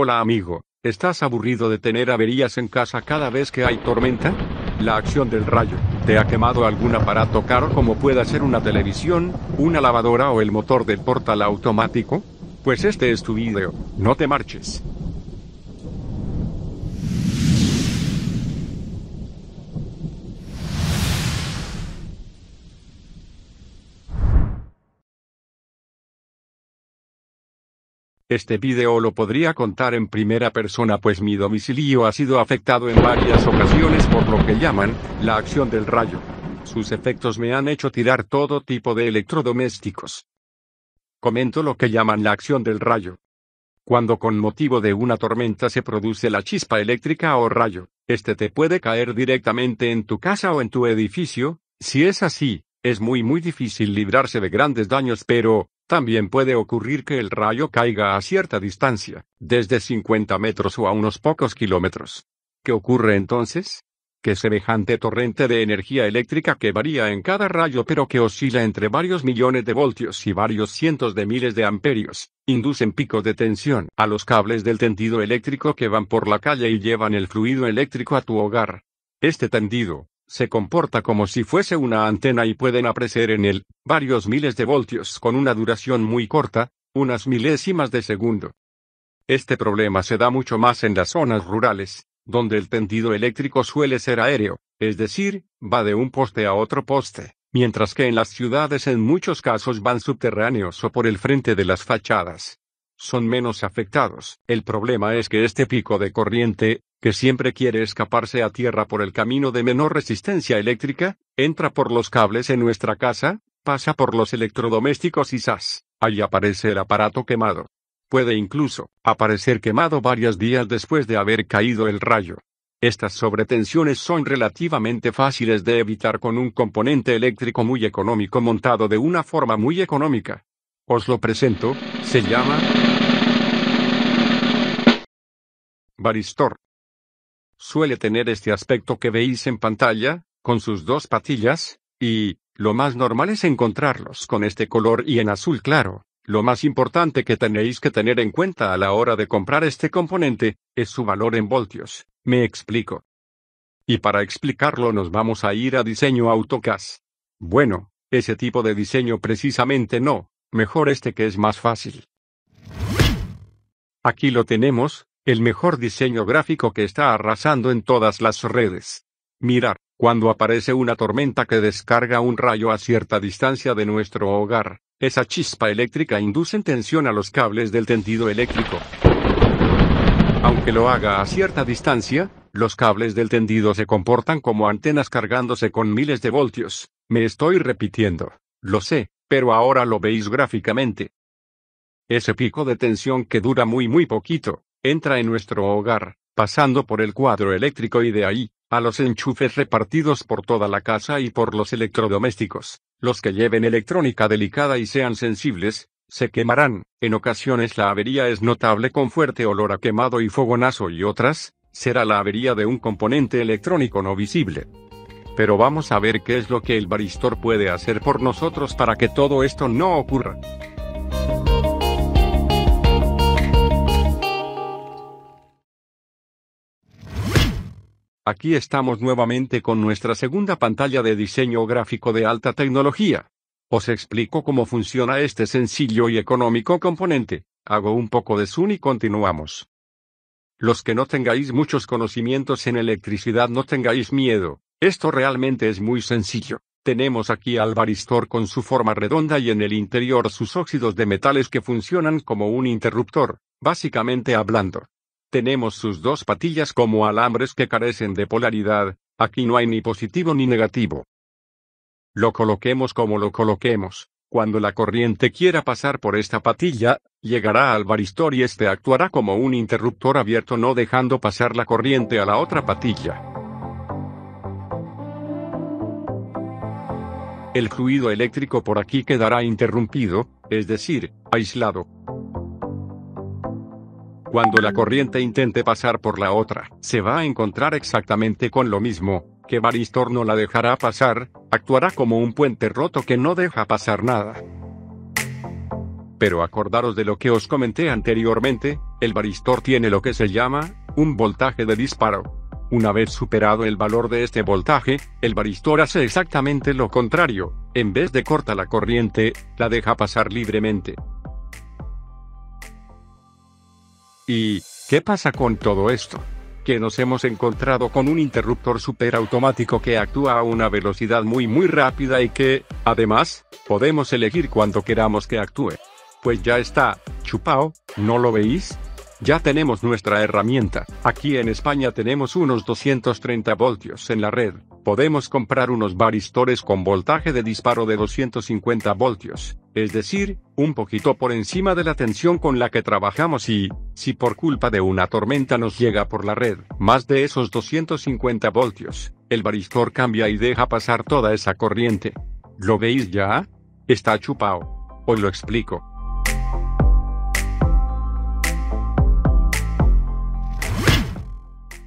Hola amigo, ¿estás aburrido de tener averías en casa cada vez que hay tormenta? La acción del rayo, ¿te ha quemado algún aparato caro como pueda ser una televisión, una lavadora o el motor del portal automático? Pues este es tu video, no te marches. Este video lo podría contar en primera persona pues mi domicilio ha sido afectado en varias ocasiones por lo que llaman, la acción del rayo. Sus efectos me han hecho tirar todo tipo de electrodomésticos. Comento lo que llaman la acción del rayo. Cuando con motivo de una tormenta se produce la chispa eléctrica o rayo, este te puede caer directamente en tu casa o en tu edificio, si es así, es muy muy difícil librarse de grandes daños pero, también puede ocurrir que el rayo caiga a cierta distancia, desde 50 metros o a unos pocos kilómetros. ¿Qué ocurre entonces? Que semejante torrente de energía eléctrica que varía en cada rayo pero que oscila entre varios millones de voltios y varios cientos de miles de amperios, inducen pico de tensión a los cables del tendido eléctrico que van por la calle y llevan el fluido eléctrico a tu hogar. Este tendido, se comporta como si fuese una antena y pueden apreciar en él varios miles de voltios con una duración muy corta, unas milésimas de segundo. Este problema se da mucho más en las zonas rurales, donde el tendido eléctrico suele ser aéreo, es decir, va de un poste a otro poste, mientras que en las ciudades en muchos casos van subterráneos o por el frente de las fachadas. Son menos afectados. El problema es que este pico de corriente, que siempre quiere escaparse a tierra por el camino de menor resistencia eléctrica, entra por los cables en nuestra casa, pasa por los electrodomésticos y sas, Ahí aparece el aparato quemado. Puede incluso aparecer quemado varios días después de haber caído el rayo. Estas sobretensiones son relativamente fáciles de evitar con un componente eléctrico muy económico montado de una forma muy económica. Os lo presento, se llama Baristor suele tener este aspecto que veis en pantalla, con sus dos patillas, y, lo más normal es encontrarlos con este color y en azul claro. Lo más importante que tenéis que tener en cuenta a la hora de comprar este componente, es su valor en voltios. Me explico. Y para explicarlo nos vamos a ir a diseño AutoCAS. Bueno, ese tipo de diseño precisamente no, mejor este que es más fácil. Aquí lo tenemos, el mejor diseño gráfico que está arrasando en todas las redes. Mirar, cuando aparece una tormenta que descarga un rayo a cierta distancia de nuestro hogar, esa chispa eléctrica induce en tensión a los cables del tendido eléctrico. Aunque lo haga a cierta distancia, los cables del tendido se comportan como antenas cargándose con miles de voltios. Me estoy repitiendo. Lo sé, pero ahora lo veis gráficamente. Ese pico de tensión que dura muy muy poquito, entra en nuestro hogar, pasando por el cuadro eléctrico y de ahí, a los enchufes repartidos por toda la casa y por los electrodomésticos. Los que lleven electrónica delicada y sean sensibles, se quemarán. En ocasiones la avería es notable con fuerte olor a quemado y fogonazo y otras, será la avería de un componente electrónico no visible. Pero vamos a ver qué es lo que el baristor puede hacer por nosotros para que todo esto no ocurra. Aquí estamos nuevamente con nuestra segunda pantalla de diseño gráfico de alta tecnología. Os explico cómo funciona este sencillo y económico componente, hago un poco de zoom y continuamos. Los que no tengáis muchos conocimientos en electricidad no tengáis miedo, esto realmente es muy sencillo. Tenemos aquí al varistor con su forma redonda y en el interior sus óxidos de metales que funcionan como un interruptor, básicamente hablando. Tenemos sus dos patillas como alambres que carecen de polaridad, aquí no hay ni positivo ni negativo. Lo coloquemos como lo coloquemos, cuando la corriente quiera pasar por esta patilla, llegará al varistor y este actuará como un interruptor abierto no dejando pasar la corriente a la otra patilla. El fluido eléctrico por aquí quedará interrumpido, es decir, aislado, cuando la corriente intente pasar por la otra, se va a encontrar exactamente con lo mismo, que Baristor no la dejará pasar, actuará como un puente roto que no deja pasar nada. Pero acordaros de lo que os comenté anteriormente, el Baristor tiene lo que se llama, un voltaje de disparo. Una vez superado el valor de este voltaje, el baristor hace exactamente lo contrario, en vez de corta la corriente, la deja pasar libremente. ¿Y qué pasa con todo esto? Que nos hemos encontrado con un interruptor superautomático que actúa a una velocidad muy muy rápida y que, además, podemos elegir cuando queramos que actúe. Pues ya está, chupao, ¿no lo veis? Ya tenemos nuestra herramienta. Aquí en España tenemos unos 230 voltios en la red. Podemos comprar unos baristores con voltaje de disparo de 250 voltios, es decir, un poquito por encima de la tensión con la que trabajamos y, si por culpa de una tormenta nos llega por la red, más de esos 250 voltios, el varistor cambia y deja pasar toda esa corriente. ¿Lo veis ya? Está chupado. Os lo explico.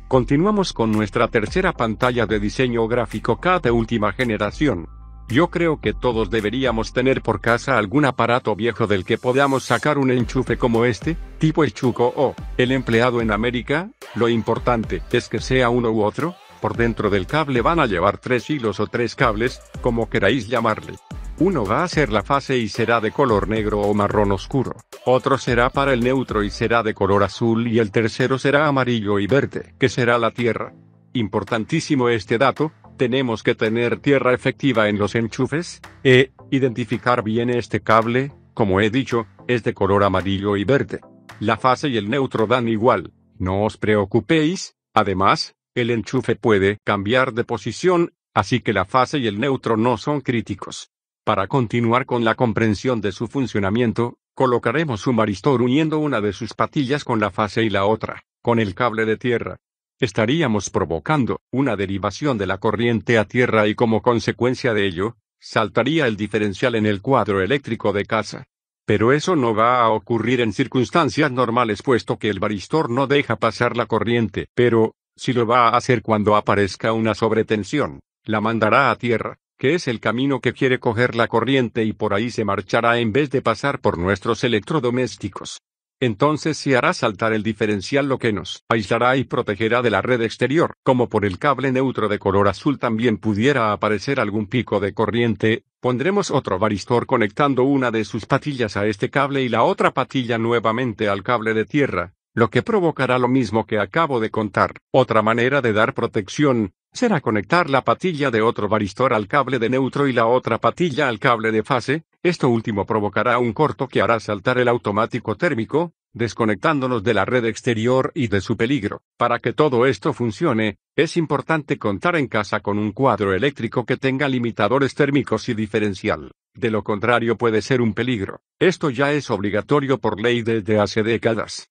Continuamos con nuestra tercera pantalla de diseño gráfico K de última generación. Yo creo que todos deberíamos tener por casa algún aparato viejo del que podamos sacar un enchufe como este, tipo el chuco o el empleado en América, lo importante es que sea uno u otro, por dentro del cable van a llevar tres hilos o tres cables, como queráis llamarle. Uno va a ser la fase y será de color negro o marrón oscuro, otro será para el neutro y será de color azul y el tercero será amarillo y verde, que será la tierra. Importantísimo este dato, tenemos que tener tierra efectiva en los enchufes, e identificar bien este cable, como he dicho, es de color amarillo y verde. La fase y el neutro dan igual, no os preocupéis, además, el enchufe puede cambiar de posición, así que la fase y el neutro no son críticos. Para continuar con la comprensión de su funcionamiento, colocaremos un maristor uniendo una de sus patillas con la fase y la otra, con el cable de tierra estaríamos provocando una derivación de la corriente a tierra y como consecuencia de ello, saltaría el diferencial en el cuadro eléctrico de casa. Pero eso no va a ocurrir en circunstancias normales puesto que el varistor no deja pasar la corriente, pero, si lo va a hacer cuando aparezca una sobretensión, la mandará a tierra, que es el camino que quiere coger la corriente y por ahí se marchará en vez de pasar por nuestros electrodomésticos entonces se hará saltar el diferencial lo que nos aislará y protegerá de la red exterior, como por el cable neutro de color azul también pudiera aparecer algún pico de corriente, pondremos otro varistor conectando una de sus patillas a este cable y la otra patilla nuevamente al cable de tierra, lo que provocará lo mismo que acabo de contar. Otra manera de dar protección, será conectar la patilla de otro varistor al cable de neutro y la otra patilla al cable de fase, esto último provocará un corto que hará saltar el automático térmico, desconectándonos de la red exterior y de su peligro. Para que todo esto funcione, es importante contar en casa con un cuadro eléctrico que tenga limitadores térmicos y diferencial. De lo contrario puede ser un peligro. Esto ya es obligatorio por ley desde hace décadas.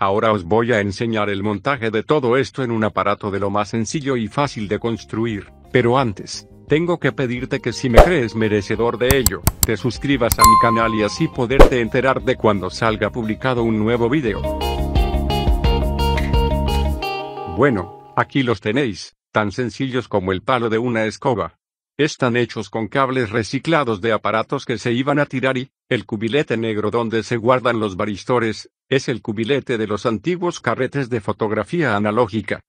Ahora os voy a enseñar el montaje de todo esto en un aparato de lo más sencillo y fácil de construir, pero antes, tengo que pedirte que si me crees merecedor de ello, te suscribas a mi canal y así poderte enterar de cuando salga publicado un nuevo video. Bueno, aquí los tenéis, tan sencillos como el palo de una escoba. Están hechos con cables reciclados de aparatos que se iban a tirar y, el cubilete negro donde se guardan los baristores, es el cubilete de los antiguos carretes de fotografía analógica.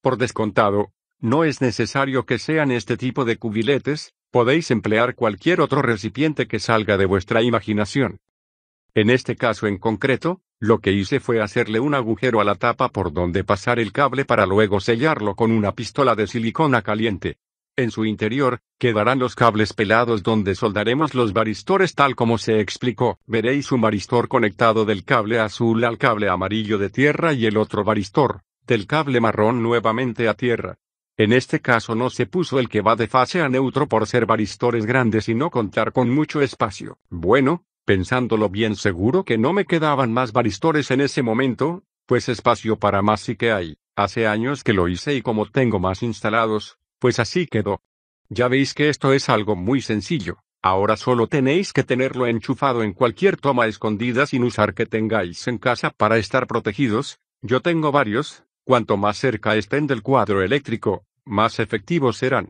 Por descontado, no es necesario que sean este tipo de cubiletes, podéis emplear cualquier otro recipiente que salga de vuestra imaginación. En este caso en concreto, lo que hice fue hacerle un agujero a la tapa por donde pasar el cable para luego sellarlo con una pistola de silicona caliente. En su interior, quedarán los cables pelados donde soldaremos los varistores tal como se explicó. Veréis un varistor conectado del cable azul al cable amarillo de tierra y el otro varistor, del cable marrón nuevamente a tierra. En este caso no se puso el que va de fase a neutro por ser varistores grandes y no contar con mucho espacio. Bueno, pensándolo bien seguro que no me quedaban más varistores en ese momento, pues espacio para más sí que hay. Hace años que lo hice y como tengo más instalados, pues así quedó. Ya veis que esto es algo muy sencillo. Ahora solo tenéis que tenerlo enchufado en cualquier toma escondida sin usar que tengáis en casa para estar protegidos. Yo tengo varios, cuanto más cerca estén del cuadro eléctrico, más efectivos serán.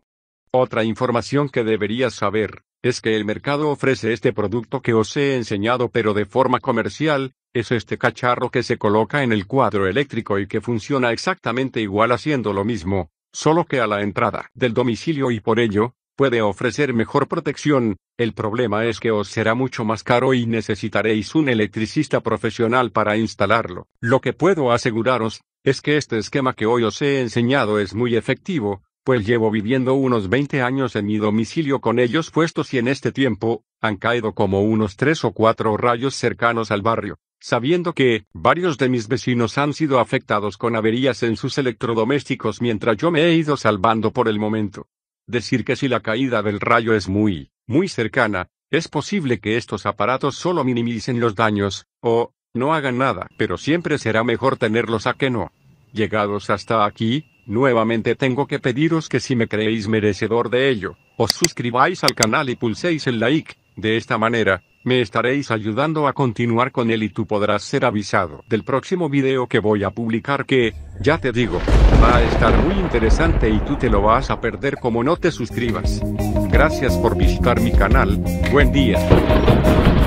Otra información que deberías saber, es que el mercado ofrece este producto que os he enseñado pero de forma comercial, es este cacharro que se coloca en el cuadro eléctrico y que funciona exactamente igual haciendo lo mismo, solo que a la entrada del domicilio y por ello, puede ofrecer mejor protección, el problema es que os será mucho más caro y necesitaréis un electricista profesional para instalarlo. Lo que puedo aseguraros, es que este esquema que hoy os he enseñado es muy efectivo, pues llevo viviendo unos 20 años en mi domicilio con ellos puestos y en este tiempo, han caído como unos tres o cuatro rayos cercanos al barrio sabiendo que varios de mis vecinos han sido afectados con averías en sus electrodomésticos mientras yo me he ido salvando por el momento. Decir que si la caída del rayo es muy, muy cercana, es posible que estos aparatos solo minimicen los daños, o, no hagan nada, pero siempre será mejor tenerlos a que no. Llegados hasta aquí, nuevamente tengo que pediros que si me creéis merecedor de ello, os suscribáis al canal y pulséis el like, de esta manera, me estaréis ayudando a continuar con él y tú podrás ser avisado del próximo video que voy a publicar que, ya te digo, va a estar muy interesante y tú te lo vas a perder como no te suscribas. Gracias por visitar mi canal, buen día.